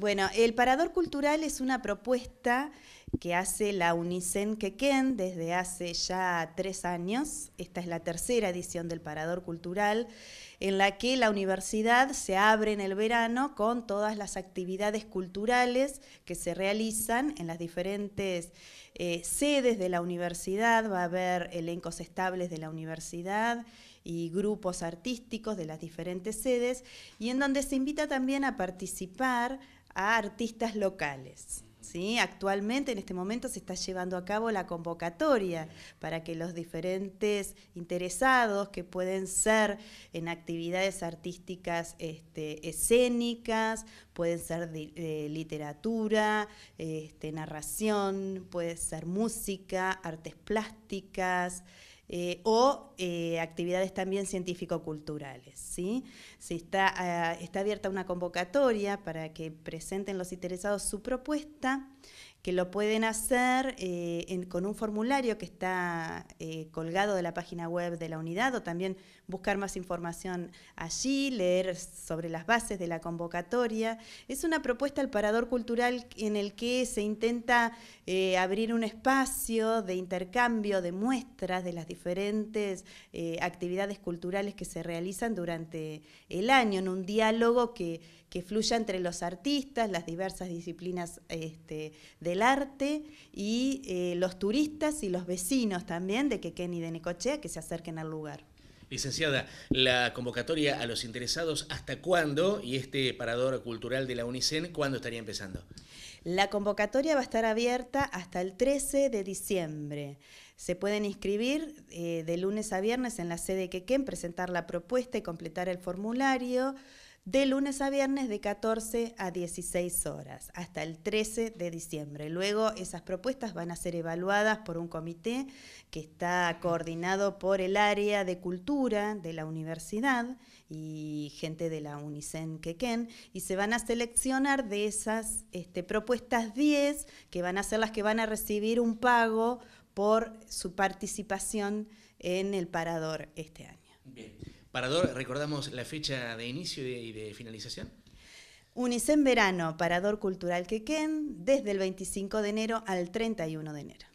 Bueno, el Parador Cultural es una propuesta que hace la Unicen Quequén desde hace ya tres años. Esta es la tercera edición del Parador Cultural, en la que la universidad se abre en el verano con todas las actividades culturales que se realizan en las diferentes eh, sedes de la universidad. Va a haber elencos estables de la universidad y grupos artísticos de las diferentes sedes, y en donde se invita también a participar a artistas locales. ¿Sí? Actualmente, en este momento, se está llevando a cabo la convocatoria para que los diferentes interesados que pueden ser en actividades artísticas este, escénicas, pueden ser eh, literatura, este, narración, puede ser música, artes plásticas, eh, o eh, actividades también científico-culturales. ¿sí? está, eh, está abierta una convocatoria para que presenten los interesados su propuesta que lo pueden hacer eh, con un formulario que está eh, colgado de la página web de la unidad o también buscar más información allí, leer sobre las bases de la convocatoria. Es una propuesta al parador cultural en el que se intenta abrir un espacio de intercambio de muestras de las diferentes eh, actividades culturales que se realizan durante el año, en un diálogo que, fluya entre los artistas, las diversas disciplinas este, del arte y eh, los turistas y los vecinos también de Quequén y de Necochea que se acerquen al lugar. Licenciada, la convocatoria a los interesados, ¿hasta cuándo? Y este parador cultural de la UNICEN, ¿cuándo estaría empezando? La convocatoria va a estar abierta hasta el 13 de diciembre. Se pueden inscribir eh, de lunes a viernes en la sede Quequén, presentar la propuesta y completar el formulario de lunes a viernes de 14 a 16 horas hasta el 13 de diciembre. Luego esas propuestas van a ser evaluadas por un comité que está coordinado por el área de cultura de la universidad y gente de la Unicen Quequén y se van a seleccionar de esas este, propuestas 10 que van a ser las que van a recibir un pago por su participación en el parador este año. Parador, recordamos la fecha de inicio y de, finalización. Unicen Verano, Parador Cultural Quequén, desde el 25 de enero al 31 de enero.